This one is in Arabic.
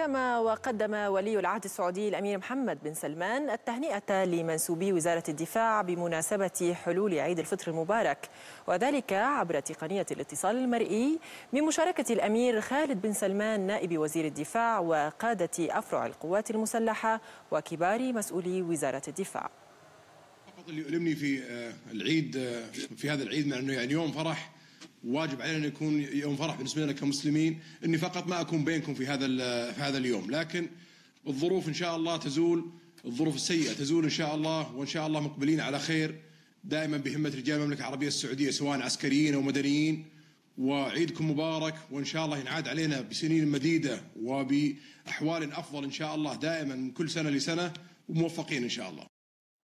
كما وقدم ولي العهد السعودي الأمير محمد بن سلمان التهنئة لمنسوبي وزارة الدفاع بمناسبة حلول عيد الفطر المبارك وذلك عبر تقنية الاتصال المرئي بمشاركة الأمير خالد بن سلمان نائب وزير الدفاع وقادة أفرع القوات المسلحة وكبار مسؤولي وزارة الدفاع اللي يؤلمني في آه، العيد آه، في هذا العيد مع انه يعني يوم فرح واجب علينا يكون يوم فرح بالنسبه لنا كمسلمين اني فقط ما اكون بينكم في هذا في هذا اليوم لكن الظروف ان شاء الله تزول الظروف السيئه تزول ان شاء الله وان شاء الله مقبلين على خير دائما بهمه رجال المملكه العربيه السعوديه سواء عسكريين او مدنيين وعيدكم مبارك وان شاء الله ينعاد علينا بسنين مديده وباحوال افضل ان شاء الله دائما من كل سنه لسنه وموفقين ان شاء الله